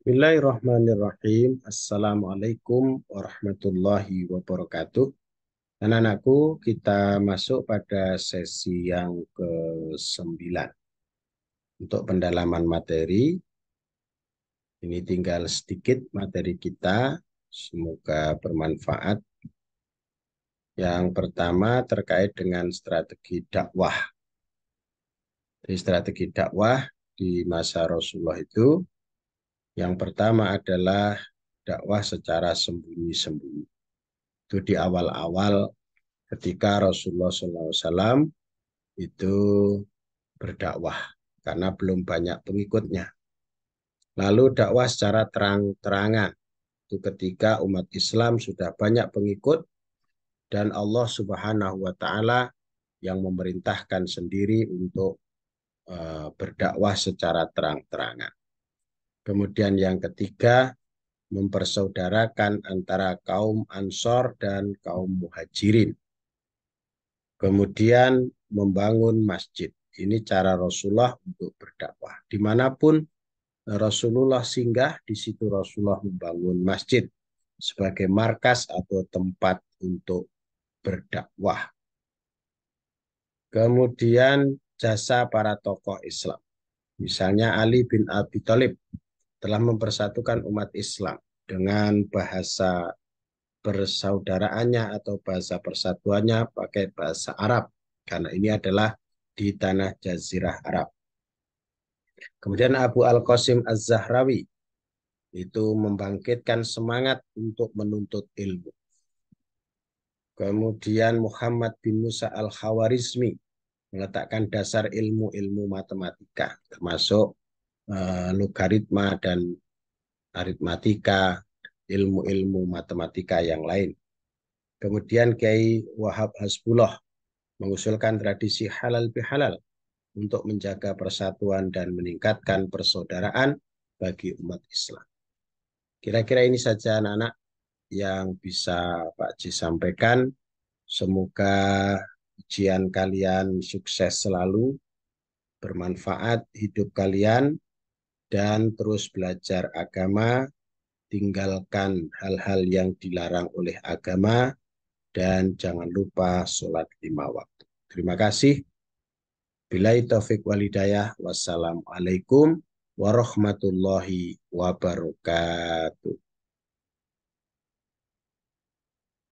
Bismillahirrahmanirrahim. Assalamualaikum warahmatullahi wabarakatuh. Anak-anakku, kita masuk pada sesi yang ke-9. Untuk pendalaman materi, ini tinggal sedikit materi kita. Semoga bermanfaat. Yang pertama terkait dengan strategi dakwah. Di strategi dakwah di masa Rasulullah itu yang pertama adalah dakwah secara sembunyi-sembunyi. Itu di awal-awal ketika Rasulullah SAW itu berdakwah karena belum banyak pengikutnya. Lalu dakwah secara terang-terangan itu ketika umat Islam sudah banyak pengikut dan Allah Subhanahu wa taala yang memerintahkan sendiri untuk eh, berdakwah secara terang-terangan. Kemudian yang ketiga, mempersaudarakan antara kaum Ansor dan kaum Muhajirin. Kemudian membangun masjid. Ini cara Rasulullah untuk berdakwah. Dimanapun Rasulullah singgah, di situ Rasulullah membangun masjid sebagai markas atau tempat untuk berdakwah. Kemudian jasa para tokoh Islam. Misalnya Ali bin Abi Thalib telah mempersatukan umat Islam dengan bahasa persaudaraannya atau bahasa persatuannya pakai bahasa Arab karena ini adalah di tanah jazirah Arab. Kemudian Abu Al-Qasim Az-Zahrawi itu membangkitkan semangat untuk menuntut ilmu. Kemudian Muhammad bin Musa Al-Khawarizmi meletakkan dasar ilmu-ilmu matematika termasuk Eh, logaritma dan aritmatika, ilmu-ilmu matematika yang lain. Kemudian Kiai Wahab Hasbullah mengusulkan tradisi halal bihalal untuk menjaga persatuan dan meningkatkan persaudaraan bagi umat Islam. Kira-kira ini saja anak-anak yang bisa Pak Ji sampaikan. Semoga ujian kalian sukses selalu, bermanfaat hidup kalian, dan terus belajar agama, tinggalkan hal-hal yang dilarang oleh agama, dan jangan lupa sholat lima waktu. Terima kasih. Bila taufik walidayah, wassalamualaikum warahmatullahi wabarakatuh.